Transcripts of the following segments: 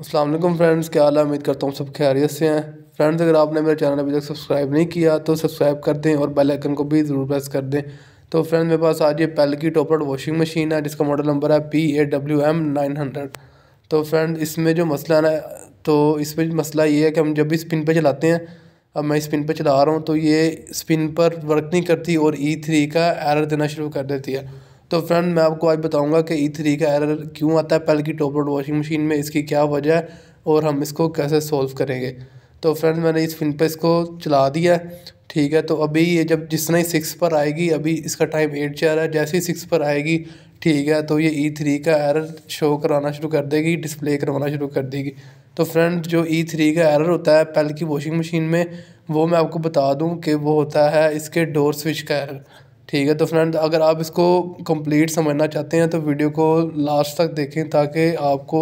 Aslam friends क्या हाल है उम्मीद करता हूँ सब खैरियत से हैं फ्रेंड्स अगर आपने मेरे चैनल अभी तक सब्सक्राइब नहीं किया तो सब्सक्राइब कर दें और बेल आइकन को भी ज़रूर प्रेस कर दें तो फ्रेंड्स मेरे पास आज ये पेल की टॉपर वॉशिंग मशीन है जिसका मॉडल नंबर है P A W M nine hundred तो फ्रेंड इसमें जो मसला ना तो इसमें मसला ये है कि हम जब भी स्पिन पर चलाते हैं अब मैं स्पिन पर चला रहा हूँ तो ये स्पिन पर वर्क नहीं करती और ई e थ्री का एरर देना शुरू कर देती है तो फ्रेंड मैं आपको आज बताऊंगा कि ई e थ्री का एरर क्यों आता है पहले की टॉप लोड वॉशिंग मशीन में इसकी क्या वजह है और हम इसको कैसे सॉल्व करेंगे तो फ्रेंड मैंने इस फिन पर इसको चला दिया ठीक है तो अभी ये जब जिस तरह ही सिक्स पर आएगी अभी इसका टाइम एट चल रहा है जैसे ही सिक्स पर आएगी ठीक है तो ये ई e थ्री का एरर शो कराना शुरू कर देगी डिस्प्ले करवाना शुरू कर देगी तो फ्रेंड जो ई e थ्री का एरर होता है पहले की वॉशिंग मशीन में वो मैं आपको बता दूं कि वो होता है इसके डोर स्विच का एरर ठीक है तो फ्रेंड अगर आप इसको कंप्लीट समझना चाहते हैं तो वीडियो को लास्ट तक देखें ताकि आपको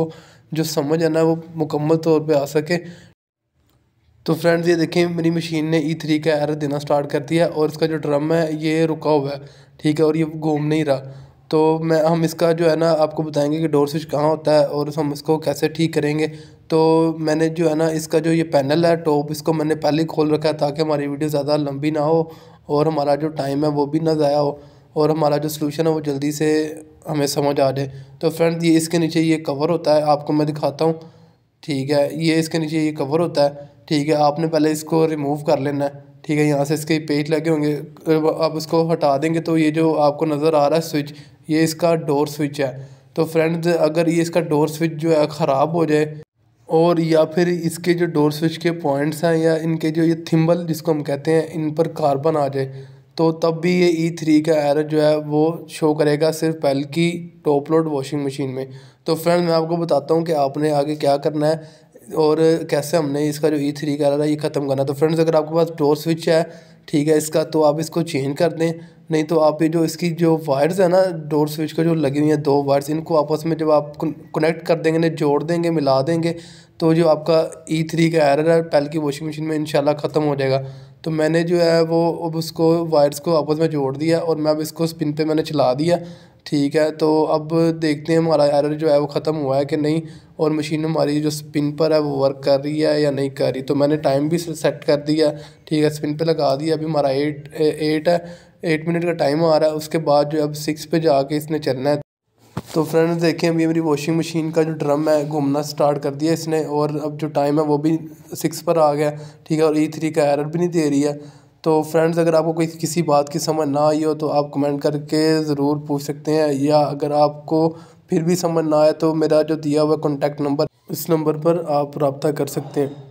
जो समझ है वो मुकम्मल तौर पे आ सके तो फ्रेंड्स ये देखें मेरी मशीन ने ई e थ्री का एरर देना स्टार्ट कर दिया और इसका जो ड्रम है ये रुका हुआ है ठीक है और ये घूम नहीं रहा तो मैं हम इसका जो है ना आपको बताएंगे कि डोर स्विच कहाँ होता है और हम इसको कैसे ठीक करेंगे तो मैंने जो है ना इसका जो ये पैनल है टॉप इसको मैंने पहले खोल रखा है ताकि हमारी वीडियो ज़्यादा लंबी ना हो और हमारा जो टाइम है वो भी ना ज़ाया हो और हमारा जो सलूशन है वो जल्दी से हमें समझ आ जाए तो फ्रेंड ये इसके नीचे ये कवर होता है आपको मैं दिखाता हूँ ठीक है ये इसके नीचे ये कवर होता है ठीक है आपने पहले इसको रिमूव कर लेना है ठीक है यहाँ से इसके पेज लगे होंगे आप इसको हटा देंगे तो ये जो आपको नज़र आ रहा है स्विच ये इसका डोर स्विच है तो फ्रेंड्स अगर ये इसका डोर स्विच जो है ख़राब हो जाए और या फिर इसके जो डोर स्विच के पॉइंट्स हैं या इनके जो ये थिम्बल जिसको हम कहते हैं इन पर कार्बन आ जाए तो तब भी ये ई e थ्री का एरर जो है वो शो करेगा सिर्फ पहल की टॉप लोड वॉशिंग मशीन में तो फ्रेंड मैं आपको बताता हूँ कि आपने आगे क्या करना है और कैसे हमने इसका जो ई e थ्री का एरर है ये ख़त्म करना है तो फ्रेंड्स अगर आपके पास डोर स्विच है ठीक है इसका तो आप इसको चेंज कर दें नहीं तो आप ये जो इसकी जो वायर्स है ना डोर स्विच का जो लगी हुई हैं दो वायर्स इनको आपस में जब आप कनेक्ट कर देंगे ना जोड़ देंगे मिला देंगे तो जो आपका ई e थ्री का एरर है पहले की वॉशिंग मशीन में इंशाल्लाह ख़त्म हो जाएगा तो मैंने जो है वो अब उसको वायर्स को आपस में जोड़ दिया और मैं अब इसको स्पिन पे मैंने चला दिया ठीक है तो अब देखते हैं हमारा एरर जो है वो ख़त्म हुआ है कि नहीं और मशीन हमारी जो स्पिन पर है वो वर्क कर रही है या नहीं कर रही तो मैंने टाइम भी सेट कर दिया ठीक है स्पिन पर लगा दिया अभी हमारा एट एट है एट मिनट का टाइम आ रहा है उसके बाद जो अब सिक्स पे जाके इसने चलना है तो फ्रेंड्स देखें अभी मेरी वॉशिंग मशीन का जो ड्रम है घूमना स्टार्ट कर दिया इसने और अब जो टाइम है वो भी सिक्स पर आ गया ठीक है और ई e थ्री का एरर भी नहीं दे रही है तो फ्रेंड्स अगर आपको कोई किसी बात की समझ ना आई हो तो आप कमेंट करके ज़रूर पूछ सकते हैं या अगर आपको फिर भी समझ ना आए तो मेरा जो दिया हुआ कॉन्टैक्ट नंबर इस नंबर पर आप रबता कर सकते हैं